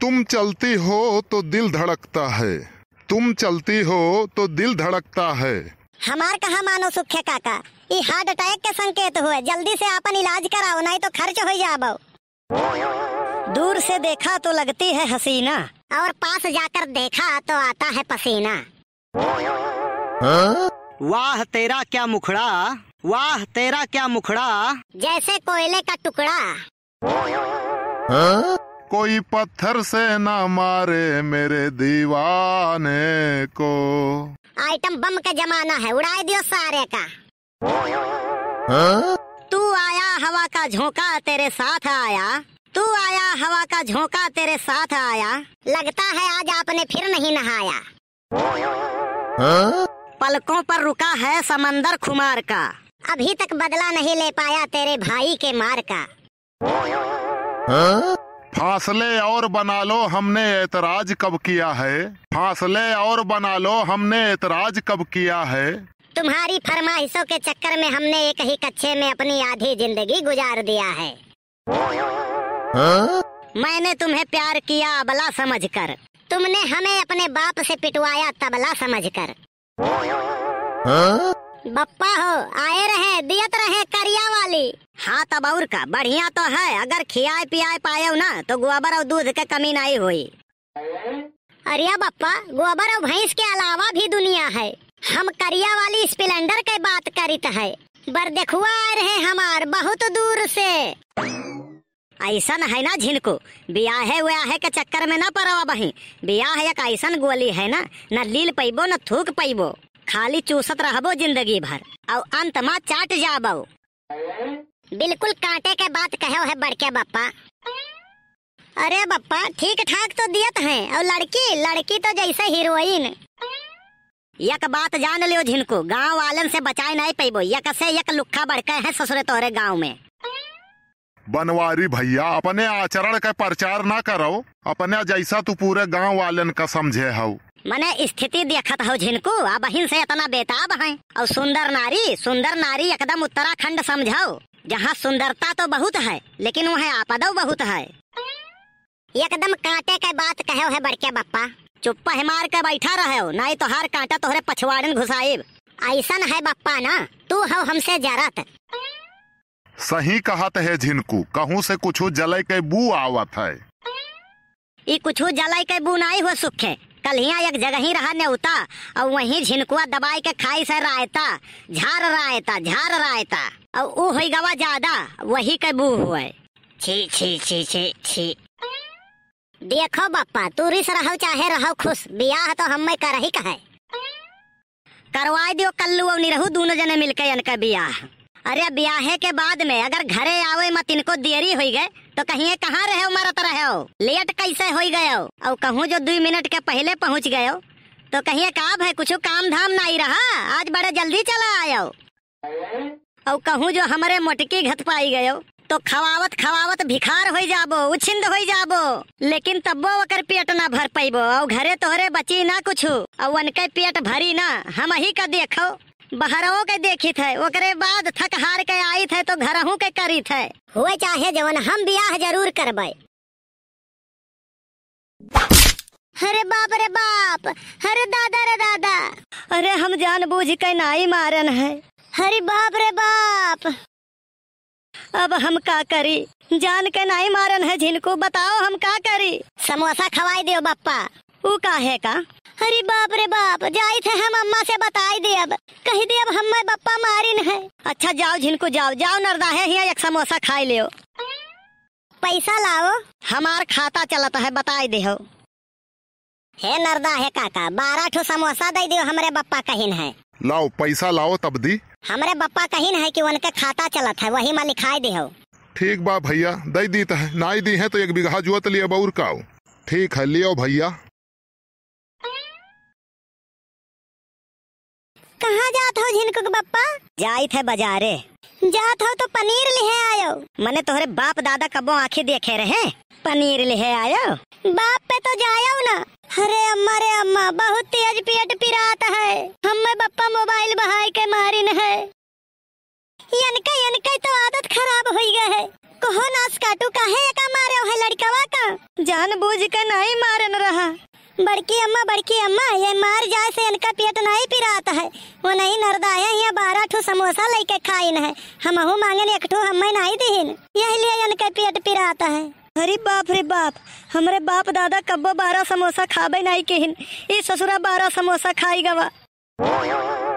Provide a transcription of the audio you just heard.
तुम चलती हो तो दिल धड़कता है तुम चलती हो तो दिल धड़कता है हमार कहा मानो सुखे काका ये हार्ट अटैक के संकेत हुए जल्दी से अपन इलाज कराओ नहीं तो खर्च हो जाबो दूर से देखा तो लगती है हसीना और पास जाकर देखा तो आता है पसीना हा? वाह तेरा क्या मुखड़ा वाह तेरा क्या मुखड़ा जैसे कोयले का टुकड़ा हाँ? कोई पत्थर से ना मारे मेरे दीवाने को आइटम बम का जमाना है उड़ा दियो सारे का हाँ? तू आया हवा का झोंका तेरे साथ आया तू आया हवा का झोंका तेरे साथ आया लगता है आज आपने फिर नहीं नहाया हाँ? पलकों पर रुका है समंदर खुमार का अभी तक बदला नहीं ले पाया तेरे भाई के मार का हा? फासले और बना लो हमने ऐतराज कब किया है फासले और बना लो हमने ऐतराज कब किया है तुम्हारी फरमाइशों के चक्कर में हमने एक ही कच्चे में अपनी आधी जिंदगी गुजार दिया है हा? मैंने तुम्हें प्यार किया अबला समझकर तुमने हमें अपने बाप से पिटवाया तबला समझकर हाँ? बप्पा हो आए रहे दियत रहे करिया वाली हाँ तब और का बढ़िया तो है अगर खियाए पियाए पाए ना तो गोबर और दूध के कमी नहीं हुई अरे बप्पा गोबर और भैंस के अलावा भी दुनिया है हम करिया वाली स्प्लेंडर के बात करित है बर देखुआ रहे हमार बहुत दूर से ऐसा है ना झिनको बिया है है के चक्कर में ना परवा बही बिया है एक ऐसा गोली है ना न लील पैबो न थूक पैबो खाली चूसत रहबो जिंदगी भर और अंत में चाट जाबो बिल्कुल कांटे के बात कहो है बड़के बापा अरे बापा ठीक ठाक तो दियत है और लड़की लड़की तो जैसे हीरोइन यक बात जान लियो जिनको गांव वालन से बचाए नहीं पेबो यक से यक लुखा बड़का है ससुरे तोरे गांव में बनवारी भैया अपने आचरण का प्रचार ना करो अपने जैसा तू पूरे गांव वालन का समझे हो मैंने स्थिति देखत हो जिनको अब बहिन से इतना बेताब है और सुंदर नारी सुंदर नारी एकदम उत्तराखंड समझाओ जहाँ सुंदरता तो बहुत है लेकिन वहाँ आपदा बहुत है एकदम कांटे के बात कहे है बड़के बप्पा चुप्पा मार के बैठा रहे हो नहीं तो हर कांटा तोहरे पछवाड़न घुसाइब ऐसा है बप्पा ना तू हो हमसे जरत सही कहा है जिनकू कहूँ से कुछ जलय के बू आवत है ई कुछ जलाई के बू नहीं हो सुखे कल ही एक जगह ही रहा नेवता और वहीं झिनकुआ दबाई के खाई से रायता झार रायता झार रायता और वो हो गवा ज्यादा वही के बू हुआ छी छी छी छी छी देखो बापा तू रिस रहो चाहे रहो खुश ब्याह तो हम में कर ही कहे करवा दियो कल्लू और निरहू दोनों जने मिलके इनका ब्याह अरे ब्याहे के बाद में अगर घरे आवे मत इनको देरी हो गए तो कहीं कहाँ रहे हो मरत रहे हो लेट कैसे हो गए हो और कहूँ जो दो मिनट के पहले पहुँच गये तो कहीं का है कुछ काम धाम नहीं रहा आज बड़े जल्दी चला आयो और कहूँ जो हमारे मोटकी घत पाई गयो तो खवावत खवावत भिखार हो जाबो उछिंद हो जाबो लेकिन तब्बो अगर पेट ना भर पेबो और घरे तोहरे बची ना कुछ और उनके पेट भरी ना हम ही का देखो बहरों के देखी थे ओकरे बाद थक हार के आई थे तो घरहू के करी थे हुए चाहे जवन हम ब्याह जरूर करबे अरे बाप रे बाप अरे दादा रे दादा अरे हम जान बूझ के नाई मारन है अरे बाप रे बाप अब हम का करी जान के नाई मारन है जिनको बताओ हम का करी समोसा खवाई दियो बप्पा ऊ का है का अरे बाप रे बाप जाए थे हम अम्मा से बताई दे अब कह दे अब हम बप्पा मारी है अच्छा जाओ जिनको जाओ जाओ नरदा है यहाँ एक समोसा खाए ले पैसा लाओ हमार खाता चलता है बताई दे हे नरदा है काका बारह ठो समोसा दे दियो हमारे बप्पा कहिन है लाओ पैसा लाओ तब दी हमारे बप्पा कहिन है कि उनका खाता चलत है वही माँ लिखाई दे ठीक बा भैया दे दी है नाई दी है तो एक बीघा जुआ लिया बउर का ठीक है लियो भैया जात हो के बप्पा जाइत है बाजारे जात हो तो पनीर लेहे आयो मने तोहरे बाप दादा कबो आंखे देखे रहे पनीर लेहे आयो बाप पे तो जायो ना अरे अम्मा रे अम्मा बहुत तेज पेट पिरात है हम्मे बप्पा मोबाइल बहाई के मारिन है यनका यनका तो आदत खराब हो गए है कोहो नास काटू काहे का मारे है लड़कावा का जान बूझ के नहीं मारन रहा बड़की अम्मा बड़की अम्मा ये मार जाए से इनका पेट नहीं पिराता है वो नहीं नरदाया यहाँ बारह ठो समोसा लेके खाइन है हम मांगे एक ठो हम नहीं दीन यही लिए इनका पेट पिराता है अरे बाप रे बाप हमारे बाप दादा कब्बो बारह समोसा खाबे नहीं केहन ये ससुरा बारह समोसा खाई गवा